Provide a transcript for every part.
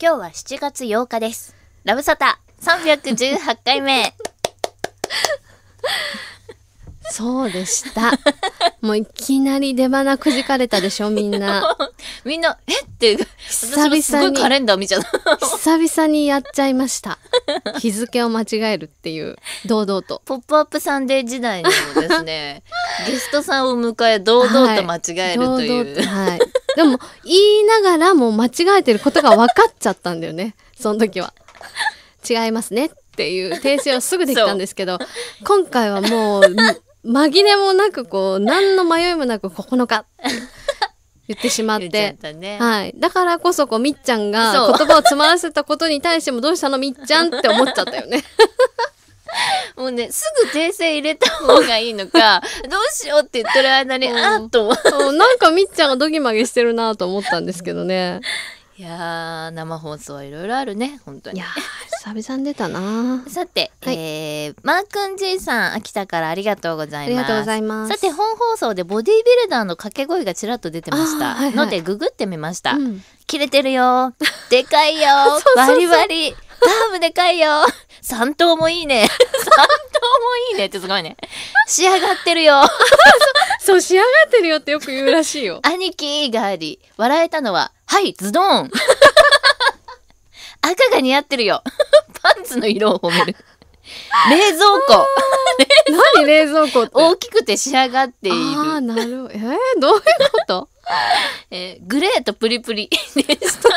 今日は七月八日です。ラブサタ三百十八回目。そうでした。もういきなり出花くじかれたでしょ、みんな。みんな、えって久々すごいカレンダー見ちゃった。久々にやっちゃいました。日付を間違えるっていう、堂々と。ポップアップサンデー時代にもですね、ゲストさんを迎え、堂々と間違えるという。はい。はい、でも、言いながらも間違えてることが分かっちゃったんだよね。その時は。違いますねっていう訂正はすぐできたんですけど、今回はもう、紛れもなくこう、何の迷いもなく9日。言ってしまって。ね、はい。だからこそ、こう、みっちゃんが言葉を詰まらせたことに対しても、どうしたのみっちゃんって思っちゃったよね。もうね、すぐ訂正入れた方がいいのか、どうしようって言ってる間に、あっと。なんかみっちゃんがドギマギしてるなと思ったんですけどね。いやー、生放送はいろいろあるね、本当に。いや久々に出たなさて、はい、えー、マー君いさん秋田からありがとうございますありがとうございますさて本放送でボディービルダーの掛け声がちらっと出てました、はいはい、のでググってみました、うん、切れてるよでかいよ バリバリダームでかいよ三頭もいいね 三頭もいいねってすごいね仕上がってるよ そう仕上がってるよってよく言うらしいよ兄貴があり笑えたのははいズドン赤が似合ってるよンツの色を褒める。冷蔵庫。何冷蔵庫って大きくて仕上がっている。ああ、なるほど。えー、どういうこと えー、グレーとプリプリでした。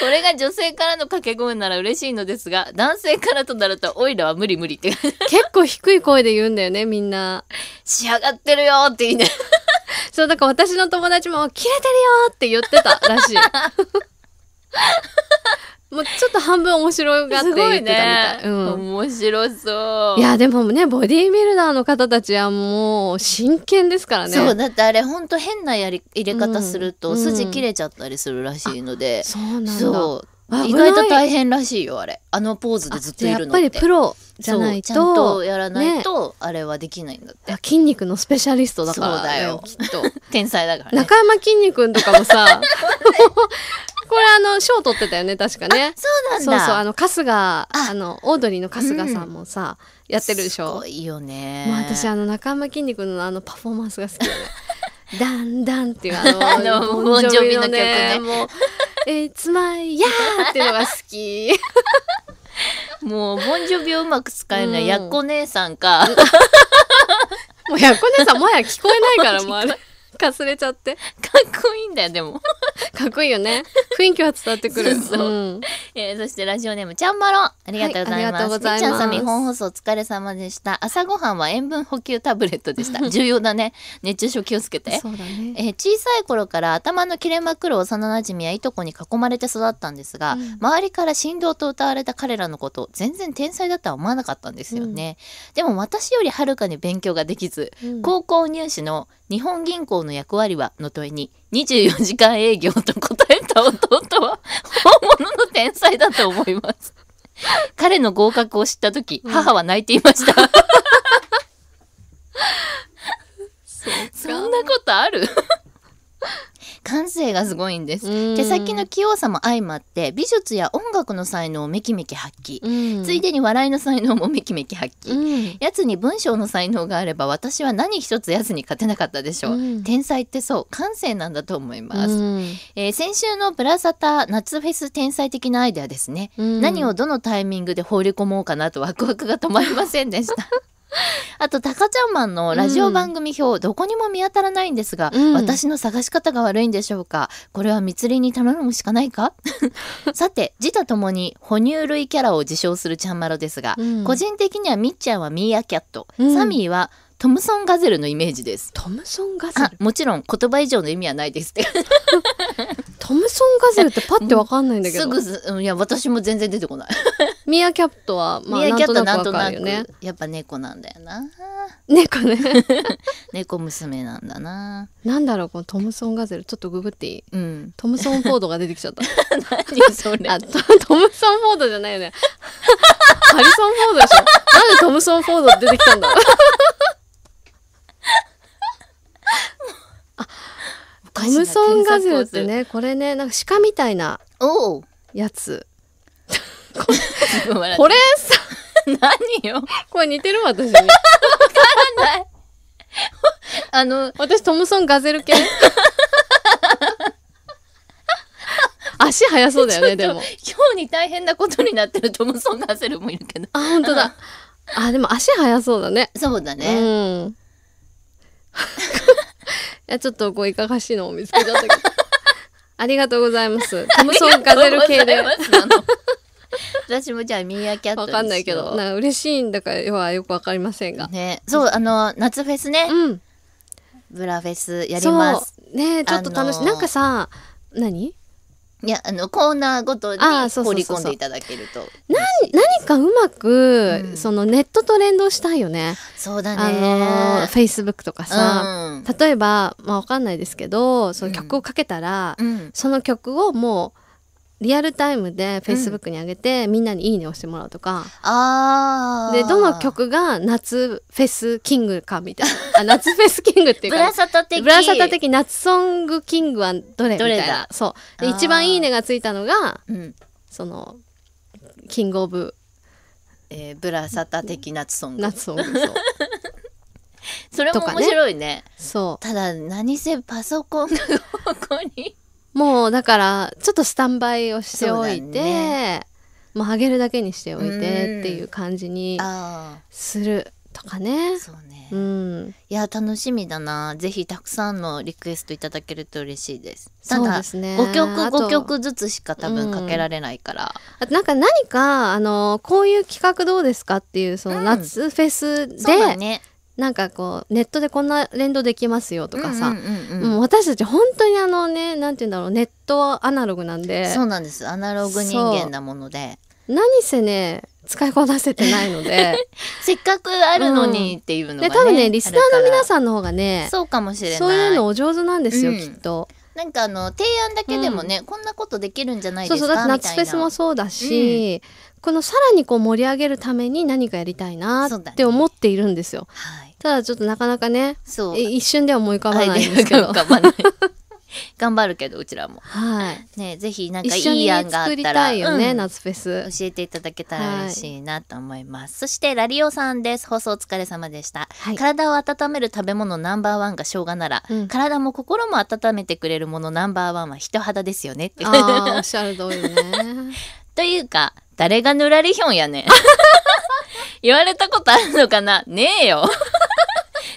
これが女性からの掛け声なら嬉しいのですが、男性からとなると、オイラは無理無理って。結構低い声で言うんだよね、みんな。仕上がってるよって言いな、ね。そう、だから私の友達も、切れてるよって言ってたらしい。もうちょっと半分面白がって言ってたみたい。いね、うん、面白そう。いや、でもね、ボディービルダーの方たちはもう真剣ですからね。そう、だってあれほんと変なやり入れ方すると筋切れちゃったりするらしいので。うん、そうなんだ。意外と大変らしいよ、あれ。あのポーズでずっといるのって。やっぱりプロじゃないと。ちゃんとやらないと、あれはできないんだって。筋肉のスペシャリストだからだよ、きっと。天才だから、ね、中山筋肉とかもさ、これあの、賞取ってたよね、確かね。そうなんだ。そうそう、あの、春日、あの、オードリーの春日さんもさ、うん、やってるでしょ。すごいよね。もう私、あの、中山筋肉のあの、パフォーマンスが好きだね。だ んダンっていうあの、ボンジョビの曲ね。もう、えつまいやーっていうのが好き。もう、ボンジョビをうまく使えない、やっこ姉さんか。もうやっこ姉さんもはや聞こえないからもうあれ。かすれちゃって。かっこいいんだよ、でも。かっこいいよね。雰囲気は伝わってくる。そうそううん、えー、そしてラジオネーム、ちゃんまろ。ありがとうございます。はい、います。ちゃんさん、日本放送お疲れ様でした。朝ごはんは塩分補給タブレットでした。重要だね。熱中症気をつけて。そうだね。えー、小さい頃から頭の切れまくる幼馴染やいとこに囲まれて育ったんですが、うん、周りから振動と歌われた彼らのこと、全然天才だとは思わなかったんですよね。うん、でも私よりはるかに勉強ができず、高校入試の日本銀行の役割はの問いに、24時間営業と答えた弟は、本物の天才だと思います。彼の合格を知った時、う母は泣いていました。そんなことある感性がすごいんです。手先の器用さも相まって美術や音楽の才能をめきめき発揮、ついでに笑いの才能もめきめき発揮、やつに文章の才能があれば私は何一つやつに勝てなかったでしょう、天才ってそう感性なんだと思います、えー、先週のブラザタ夏フェス天才的なアイデアですね、何をどのタイミングで放り込もうかなとワクワクが止まりませんでした あと、タカちゃんマンのラジオ番組表、うん、どこにも見当たらないんですが、うん、私の探し方が悪いんでしょうかこれは密林に頼むしかないか さて、自他ともに哺乳類キャラを自称するちゃんまろですが、うん、個人的にはみっちゃんはミーアキャット、サミーはトムソンガゼルのイメージです。トムソンガゼルもちろん言葉以上の意味はないですって。トムソン・ガゼルってパッてわかんないんだけど。すぐず、いや、私も全然出てこない。ミアキャットは、まあ、ミアキャットなんとなく、やっぱ猫なんだよな。猫ね。猫娘なんだな。なんだろう、このトムソン・ガゼル。ちょっとググっていい、うん、トムソン・フォードが出てきちゃった。何それあト。トムソン・フォードじゃないよね。ハリソン・フォードでしょ。なんでトムソン・フォード出てきたんだろう。トムソンガ像ってねこれねなんか鹿みたいなやつこれさ 何よこれ似てる私わからない あの私トムソンガゼル系 足速そうだよねでも今日に大変なことになってるトムソンガゼルもいるけどあ本当だあでも足速そうだねそうだねうんやちょっとこういかがしいのを見つけちゃったけど ありがとうございます トムソン・ガゼル系で 私もじゃあミーアキャットわかんないけどな嬉しいんだからはよくわかりませんがねそうあの夏フェスね、うん、ブラフェスやりますねちょっと楽しい、なんかさ何いやあのコーナーごとに放り込んでいただけると何かうまく、うん、そのネットと連動したいよねそうだねあのフェイスブックとかさ、うん、例えばまあわかんないですけどその曲をかけたら、うん、その曲をもうリアルタイムでフェイスブックに上げて、うん、みんなに「いいね」をしてもらうとかあでどの曲が夏フェスキングかみたいな 夏フェスキングっていうかブラサタ的ブラサタ的夏ソングキングはどれどれみたいなそうで一番「いいね」がついたのが、うん、そのキングオブ、えー、ブラサタ的夏ソング夏ソングそう それも面白いねねそうただ何せパソコンがここにもうだからちょっとスタンバイをしておいて、ね、もうあげるだけにしておいてっていう感じにするとかね。そうね、うん、いや楽しみだなぜひたくさんのリクエストいただけると嬉しいです。ただです、ね、5曲5曲ずつしか多分かけられないから。うん、なんか何かあのこういう企画どうですかっていうその夏フェスで、うんね、なんかこうネットでこんな連動できますよとかさ、もう私たち本当にあのねなんて言うんだろうネットアナログなんでそうなんですアナログ人間なもので何せね使いこなせてないので せっかくあるのにっていうのが、ねうん、で多分ねリスナーの皆さんの方がねそうかもしれないそういうのお上手なんですよ、うん、きっと。なんかあの提案だけでもね、うん、こんなことできるんじゃないですかそうそうだって夏フェスもそうだし、このさらにこう盛り上げるために何かやりたいなって思っているんですよ。ね、はいただちょっとなかなかねそう一瞬では思い浮かばないんですけど 頑張るけどうちらもはいねぜひなんかいい案があったら、ねうん、夏フェス教えていただけたら嬉しいなと思います、はい、そしてラリオさんです放送お疲れ様でした、はい、体を温める食べ物ナンバーワンが生姜なら、うん、体も心も温めてくれるものナンバーワンは人肌ですよねってあおっしゃる通りね というか誰がぬらりひょんやね 言われたことあるのかなねえよ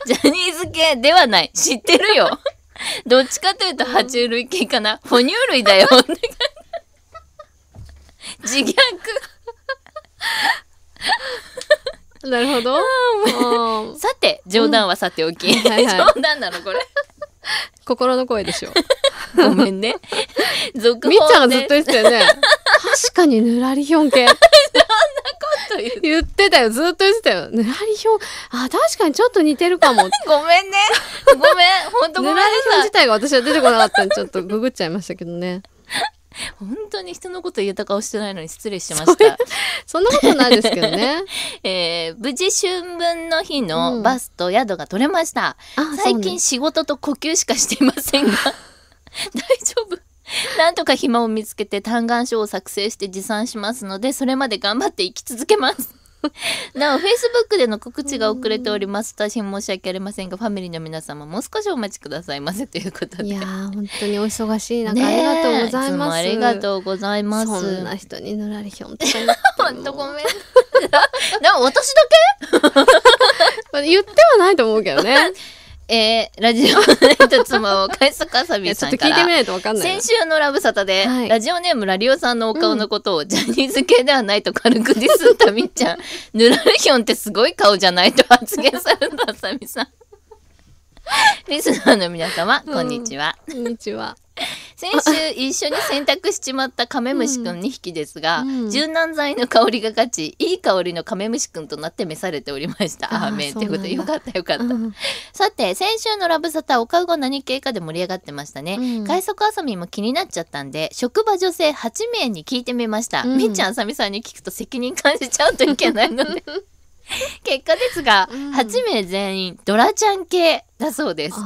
ジャニーズ系ではない。知ってるよ。どっちかというと、爬虫類系かな。哺乳類だよ。自虐。なるほど。さて、冗談はさておき。うんはいはい、冗談なのこれ。心の声でしょ。ごめんね。続報みっちゃんがずっと言ってたよね。確かにぬらりひょん系。と言ってたよずっと言ってたよぬらりひょんあ確かにちょっと似てるかも ごめんねごめん本当ごめんなさいぬらりひょん自体が私は出てこなかったんでちょっとググっちゃいましたけどね 本当に人のこと言えた顔してないのに失礼しました そんなことないですけどね、えー、無事春分の日のバスと宿が取れました、うん、最近仕事と呼吸しかしていませんが大丈夫 なんとか暇を見つけて嘆願書を作成して持参しますので、それまで頑張って生き続けます。なお、Facebook での告知が遅れております。大変申し訳ありませんが、ファミリーの皆様、もう少しお待ちくださいませということで。いや本当にお忙しい中、ありがとうございます。ありがとうございます。そんな人にのらりひょんとか言って。本当ごめん。な、私だけ言ってはないと思うけどね。えー、ラジオネームと妻を返すかさみさんから。ちょっと聞いてみないとわかんない。先週のラブサタで、はい、ラジオネームラリオさんのお顔のことを、ジャニーズ系ではないと軽くディスったみっちゃん、ヌラルヒョンってすごい顔じゃないと発言されたさみさん。リスナーの皆様、こんにちは。こんにちは。先週一緒に洗濯しちまったカメムシくん2匹ですが、うん、柔軟剤の香りが勝ちいい香りのカメムシくんとなって召されておりましたあーメンってことよかったよかった、うん、さて先週のラブサタおかうご何系かで盛り上がってましたね、うん、快速あさみも気になっちゃったんで職場女性8名に聞いてみました、みっちゃんあさみさんに聞くと責任感じちゃうといけないので 結果ですが、うん、8名全員ドラちゃん系だそうです。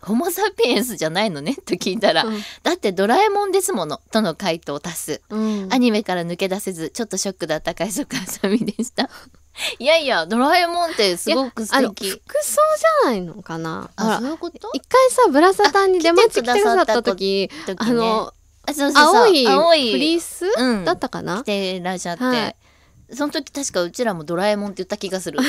ホモ・サピエンスじゃないのねと聞いたら、うん、だってドラえもんですものとの回答を足す、うん、アニメから抜け出せずちょっとショックだった海賊あさみでした いやいやドラえもんってすごく素敵服装じゃないのかなあそういうこと一回さブラサタンに出待ち来てくださった時あの青いフリース、うん、だったかな着てらっしゃって、はいその時確かうちらもドラえもんって言った気がする。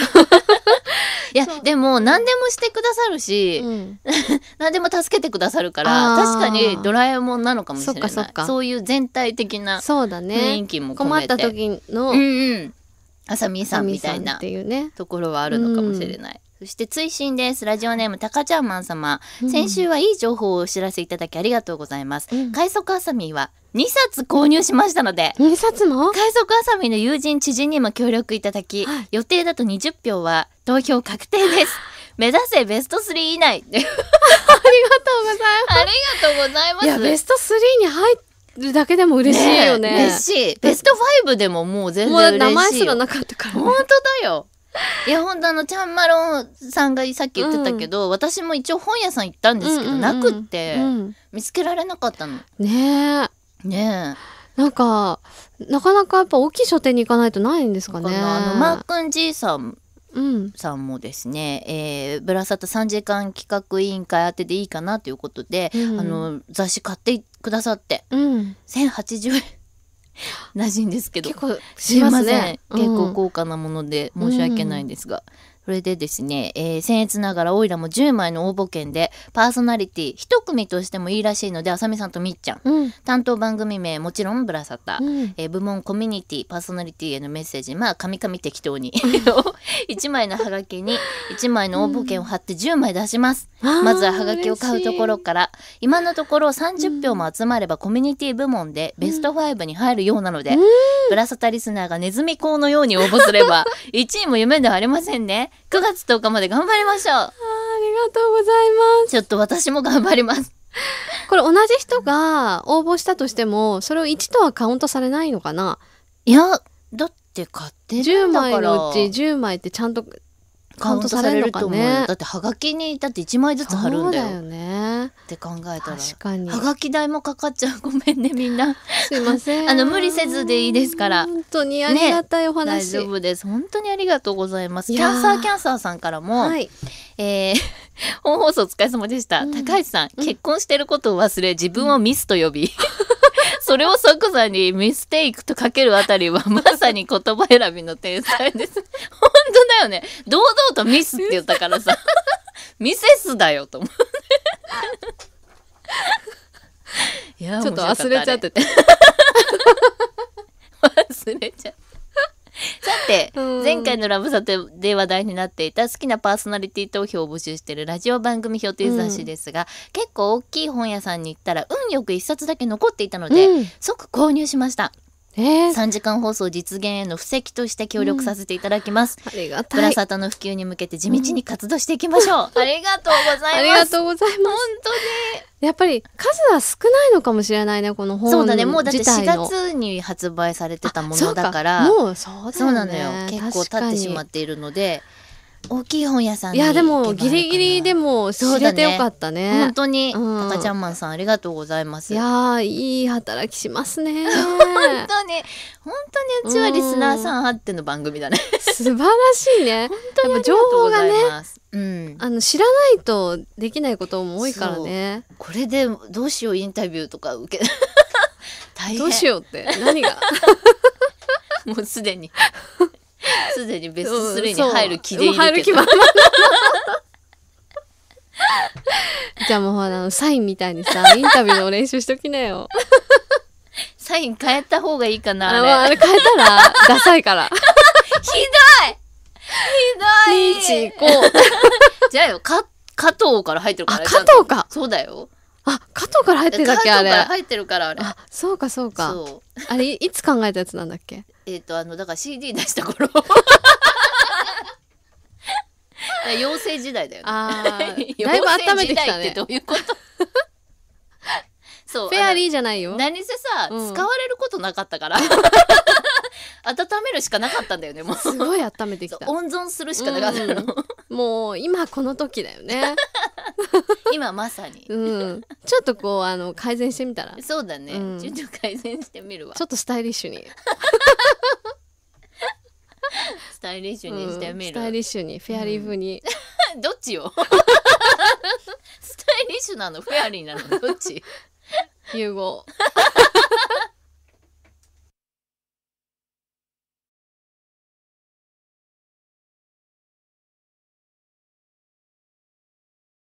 いや、でも何でもしてくださるし、うん、何でも助けてくださるから、確かにドラえもんなのかもしれない。そそういう全体的な雰囲気も込めて。ね、困った時の、うんうん、あさみさんみたいなところはあるのかもしれない。そして追伸です。ラジオネーム、たかちゃんまん様。先週はいい情報をお知らせいただきありがとうございます。うん、快速あさみは2冊購入しましたので。2冊も快速あさみの友人、知人にも協力いただき、予定だと20票は投票確定です。目指せベスト3以内。ありがとうございます。ありがとうございます。いや、ベスト3に入るだけでも嬉しいよね。ね嬉しい。ベスト5でももう全然嬉しい。もう名前すらなかったから、ね、本当だよ。いや、本当あの、ちゃんまろんさんがさっき言ってたけど、うん、私も一応本屋さん行ったんですけど、うんうんうん、なくって、うん、見つけられなかったの。ねえ。ねえ。なんか、なかなかやっぱ大きい書店に行かないとないんですかね。かあの、マー君じいさんうん、さんもですね、えー、ぶらさタ3時間企画委員会宛てでいいかなということで、うん、あの雑誌買ってくださって、うん、1,080円なじんですけど結構ますん、結構高価なもので申し訳ないですが、うそれでですね、えー、僭越ながらオイラも10枚の応募券で、パーソナリティ1組としてもいいらしいので、あさみさんとみっちゃん、うん、担当番組名もちろんブラサタ、うん、えー、部門コミュニティ、パーソナリティへのメッセージ、まあ、かみかみ適当に、1 枚のハガキに1枚の応募券を貼って10枚出します。うん、まずはハガキを買うところから、今のところ30票も集まればコミュニティ部門でベスト5に入るようなので、ブラサタリスナーがネズミ講のように応募すれば、1 位も夢ではありませんね。9月10日まで頑張りましょう。あありがとうございます。ちょっと私も頑張ります。これ同じ人が応募したとしても、それを1とはカウントされないのかないや、だって買ってんだか10枚のうち10枚ってちゃんとカウントされると思う、ね、だってはがきにだって1枚ずつ貼るんだよねって考えたらはがき代もかかっちゃうごめんねみんなすいません あの無理せずでいいですから本当にありがたいお話、ね、大丈夫です本当にありがとうございますキャンサーキャンサーさんからも、はい、えー、本放送お疲れ様でした、うん、高橋さん、うん、結婚してることを忘れ自分をミスと呼び、う んそれを即座にミステイクとかけるあたりは、まさに言葉選びの天才です。本当だよね。堂々とミスって言ったからさ、ミセスだよと思って。いや、ちょっと忘れちゃってて。忘れちゃて、前回のラブサテで話題になっていた好きなパーソナリティ投票を募集しているラジオ番組表という雑誌ですが、うん、結構大きい本屋さんに行ったら運よく1冊だけ残っていたので、うん、即購入しました。えー、3時間放送実現への布石として協力させていただきます。うん、ありがたい。ブラサタの普及に向けて地道に活動していきましょう。ありがとうございます。ありがとうございます。本当に。やっぱり数は少ないのかもしれないね、この本そうだね、もうだって4月に発売されてたものだから。そうかもうそうだよね。そうなのよ。結構経ってしまっているので。大きい本屋さんいやでもギリギリでも知れてよかったね、ね、本当に、うん、高ちゃんマンさんありがとうございますいやいい働きしますね 本当に本当にうちはリスナーさんあっての番組だね素晴らしいね 本当に情報がねうん、あの知らないとできないことも多いからねこれでどうしようインタビューとか受け 大変どうしようって何がもうすでに すでにベスト3に入る気でいるけど。入る気満 じゃあもうほら、サインみたいにさ、インタビューの練習しときなよ。サイン変えた方がいいかな、あれ。あれ変えたら、ダサいから。ひどいひどい !2、1、5。じゃあよ、か、加藤から入ってるから。あ、加藤か。そうだよ。あ、加藤から入ってるっけあれ。入ってるからあれ。あ、そうかそうか。そう。あれ、い つ考えたやつなんだっけえっと、あの、だから CD 出した頃。養成時代だよね。あ だいぶ温めてきたね。どういうことそう。フェアリーじゃないよ。何せさ、うん、使われることなかったから。温めるしかなかったんだよね、もう。すごい温めてきた。温存するしかなかったの。うん、もう、今この時だよね。今まさに、うん、ちょっとこうあの改善してみたらそうだね、うん、ちょっと改善してみるわちょっとスタイリッシュにスタイリッシュにしてみる、うん、スタイリッシュにフェアリー風に、どっちよ スタイリッシュなのフェアリーなのどっち融合